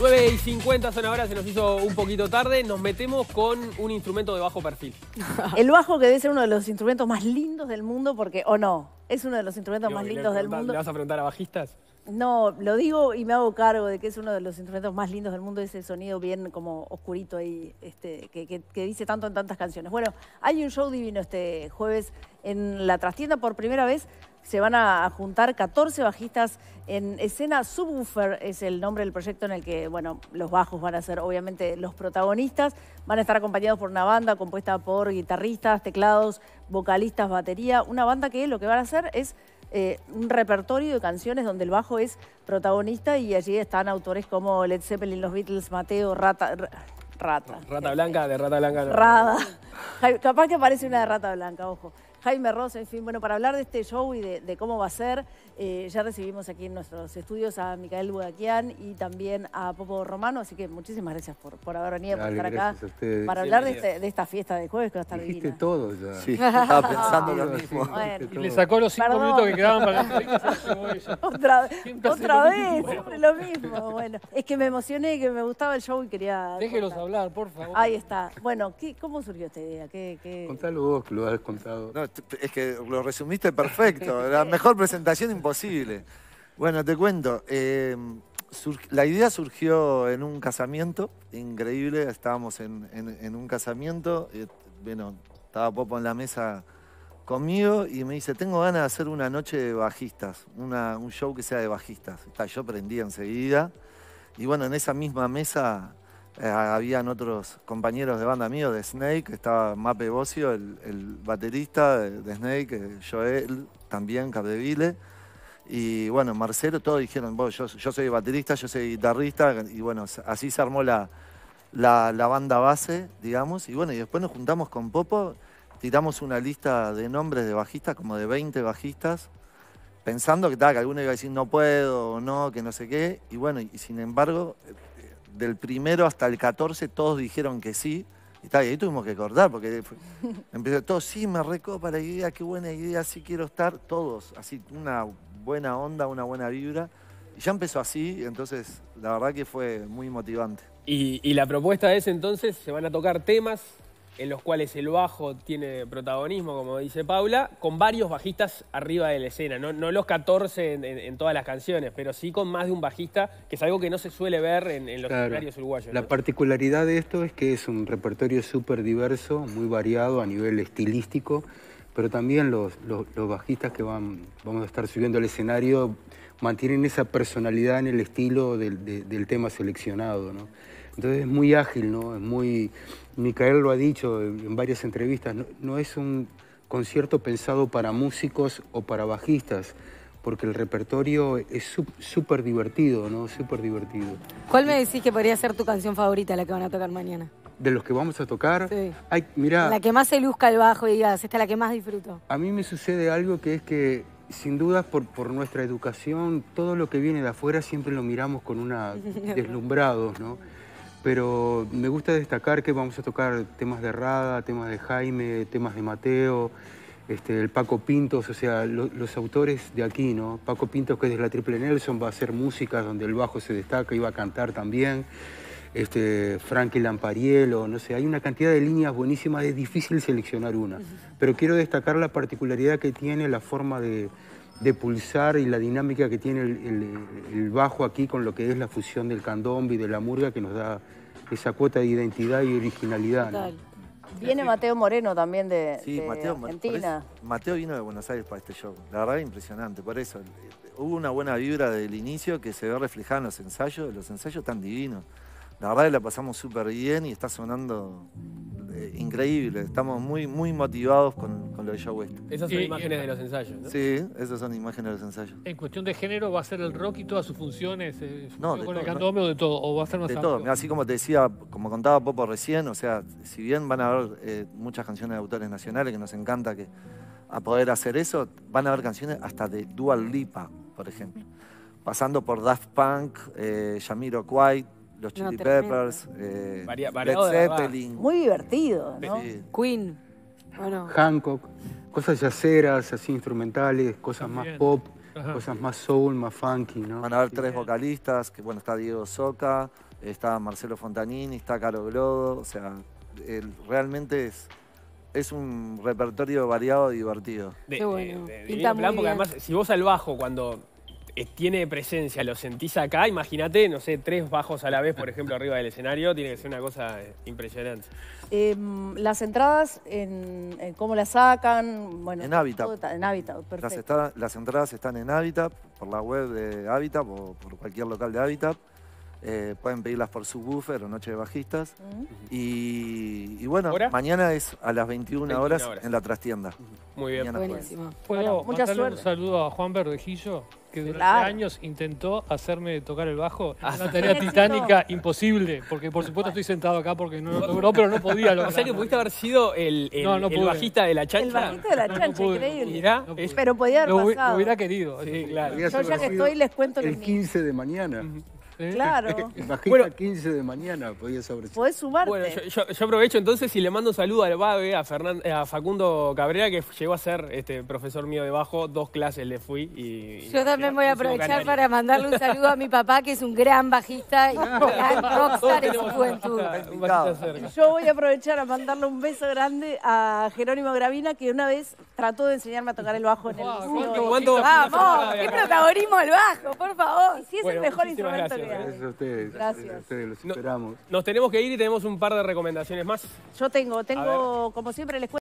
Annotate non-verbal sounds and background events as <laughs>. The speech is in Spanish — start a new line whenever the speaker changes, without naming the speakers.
9 y 50 son ahora, se nos hizo un poquito tarde. Nos metemos con un instrumento de bajo perfil.
<laughs> El bajo que debe ser uno de los instrumentos más lindos del mundo, porque, o no, es uno de los instrumentos más lindos del mundo. ¿Le vas a preguntar a bajistas? No, lo digo y me hago cargo de que es uno de los instrumentos más lindos del mundo, ese sonido bien como oscurito ahí, este, que, dice tanto en tantas canciones. Bueno, hay un show divino este jueves en la trastienda por primera vez se van a juntar 14 bajistas en escena. Subwoofer es el nombre del proyecto en el que, bueno, los bajos van a ser obviamente los protagonistas. Van a estar acompañados por una banda compuesta por guitarristas, teclados, vocalistas, batería. Una banda que lo que van a hacer es eh, un repertorio de canciones donde el bajo es protagonista y allí están autores como Led Zeppelin, Los Beatles, Mateo, Rata... Rata.
Rata Blanca, de Rata Blanca. Rada.
Capaz que aparece una de Rata Blanca, ojo. Jaime Ross, en fin, bueno, para hablar de este show y de, cómo va a ser, eh, ya recibimos aquí en nuestros estudios a Micael Budaquian y también a Popo Romano, así que muchísimas gracias por, por haber venido, para por estar acá,
para hablar de, este,
de, esta fiesta de jueves que va a estar Dijiste
todo ya. Sí, <laughs> estaba pensando lo mismo.
y le sacó los cinco minutos que quedaban para Otra, <laughs> otra vez, siempre lo mismo. Bueno, es que me emocioné, que me gustaba el show y quería... Déjelos hablar, por favor. Ahí está. Bueno, ¿qué, ¿cómo surgió esta idea? ¿Qué,
Contalo vos, que lo has contado es que lo resumiste perfecto. La mejor presentación imposible. Bueno, te cuento. Eh, la idea surgió en un casamiento, increíble, estábamos en, un casamiento, eh, bueno, estaba Popo en la mesa conmigo y me dice, tengo ganas de hacer una noche de bajistas, un show que sea de bajistas. Está, yo prendí enseguida y bueno, en esa misma mesa eh, habían otros compañeros de banda mío... de Snake, estaba Mape Bocio, el, baterista de, Snake... Snake, eh, Joel también, Capdeville. Y bueno, Marcelo, todos dijeron, yo, yo, soy baterista, yo soy guitarrista, y bueno, así se armó la, la, la, banda base, digamos. Y bueno, y después nos juntamos con Popo, tiramos una lista de nombres de bajistas, como de 20 bajistas, pensando que, tal, que alguno iba a decir no puedo o no, que no sé qué. Y bueno, y sin embargo, del primero hasta el 14 todos dijeron que sí. Y ahí tuvimos que cortar porque <laughs> empezó todo, sí, me recopa la idea, qué buena idea, sí quiero estar, todos, así, una buena onda, una buena vibra. Y ya empezó así, entonces la verdad que fue muy motivante. Y, y la propuesta es entonces, se van a tocar
temas en los cuales el bajo tiene protagonismo, como dice Paula, con varios bajistas arriba de la escena, no, no los 14 en, todas las canciones, pero sí con más de un bajista, que es algo que no se suele ver en, los escenarios uruguayos. La
particularidad de esto es que es un repertorio súper diverso, muy variado a nivel estilístico, pero también los, los, bajistas que van, vamos a estar subiendo al escenario mantienen esa personalidad en el estilo del, tema seleccionado. ¿no? Entonces es muy ágil, ¿no? es muy Micael lo ha dicho en varias entrevistas, no, es un concierto pensado para músicos o para bajistas, porque el repertorio es súper divertido, ¿no? Súper divertido.
¿Cuál me decís que podría ser tu canción favorita, la que van a tocar mañana?
De los que vamos a tocar. Sí. mira. La
que más se luzca el bajo y digas, esta es la que más disfruto.
A mí me sucede algo que es que, sin duda, por, por nuestra educación, todo lo que viene de afuera siempre lo miramos con una <laughs> deslumbrados, ¿no? pero me gusta destacar que vamos a tocar temas de Rada, temas de Jaime, temas de Mateo, este, el Paco Pintos, o sea, los autores de aquí, ¿no? Paco Pintos, que es de la Triple Nelson, va a hacer música donde el bajo se destaca y va a cantar también. Este, Frankie Lampariello, no sé, hay una cantidad de líneas buenísimas, es difícil seleccionar una. Pero quiero destacar la particularidad que tiene la forma de, de pulsar y la dinámica que tiene el, bajo aquí con lo que es la fusión del candombi, y de la murga que nos da esa cuota de identidad y originalidad.
Viene Mateo Moreno también de, Argentina.
Mateo vino de Buenos Aires para este show. La verdad impresionante, por eso. Hubo una buena vibra del inicio que se ve reflejada en los ensayos, los ensayos tan divinos. La verdad la pasamos súper bien y está sonando eh, increíble. Estamos muy, muy motivados con, de Esas son imágenes de los ensayos, Sí, esas son imágenes de los ensayos.
En cuestión de género, ¿va a ser el rock y todas sus funciones? Eh, no, con canto
de todo? va a ser más De amplio? todo. Así como te decía, como contaba Popo recién, o sea, si bien van a haber eh, muchas canciones de autores nacionales que nos encanta que a poder hacer eso, van a haber canciones hasta de Dual Lipa, por ejemplo. Pasando por Daft Punk, eh, Yamiro White, los Chili Peppers, eh, Led Zeppelin.
Muy divertido, ¿no? Queen.
Hancock,
cosas yaceras, así instrumentales, cosas más pop, cosas más soul, más funky, ¿no? Van a
haber tres vocalistas, que bueno, está Diego Soca, está Marcelo Fontanini, está Caro Glodo. o sea, realmente es es un repertorio variado y divertido. Qué bueno.
además, si vos al bajo, cuando eh, tiene presencia, lo sentís acá, imagínate, no sé, tres bajos a la vez, por ejemplo, arriba del escenario, tiene que ser una cosa eh, impresionante.
Em, las entradas, ¿cómo las sacan? Bueno, en Habitat. en perfecto.
Las, entradas están en Hábitat, por la web de Hábitat o por cualquier local de Hábitat. Eh, pueden pedirlas por subwoofer o Noche de Bajistas. y, bueno, mañana es a las 21, horas, en la trastienda.
Muy bien, buenísimo. Bueno, mucha suerte. Un saludo a Juan Verdejillo que durante años intentó hacerme tocar el bajo. una ah. tarea <laughs> titánica imposible, porque por supuesto estoy sentado acá porque no lo logró, pero no podía <laughs> lograrlo. O sea que pudiste haber sido el, el, bajista de la chancha. El bajista de la chancha, increíble. Mirá,
pero podía haber pasado. Lo hubiera
querido. Yo
ya que estoy les cuento El 15 de mañana. ¿eh? Claro. Bajita <laughs> bueno, 15 de mañana, podía sobre
Podés sumarte. Bueno,
yo, aprovecho entonces y le mando un saludo al BABE, a, eh, a Facundo Cabrera, que llegó a ser este, profesor mío de bajo. Dos clases le fui. Y, yo también voy a aprovechar para
mandarle un saludo a mi papá, que es un gran bajista y gran rockstar
en su juventud.
Yo voy a aprovechar a mandarle un beso grande a Jerónimo Gravina, que una vez trató de enseñarme a tocar el bajo en el wow, vamos ¡Qué protagonismo el bajo, por favor! Sí, es el mejor instrumento gracias, que hay. Gracias
a ustedes. Gracias. ustedes, los esperamos. Nos, tenemos que ir y tenemos un par de recomendaciones más.
Yo tengo, tengo, como siempre el cuento,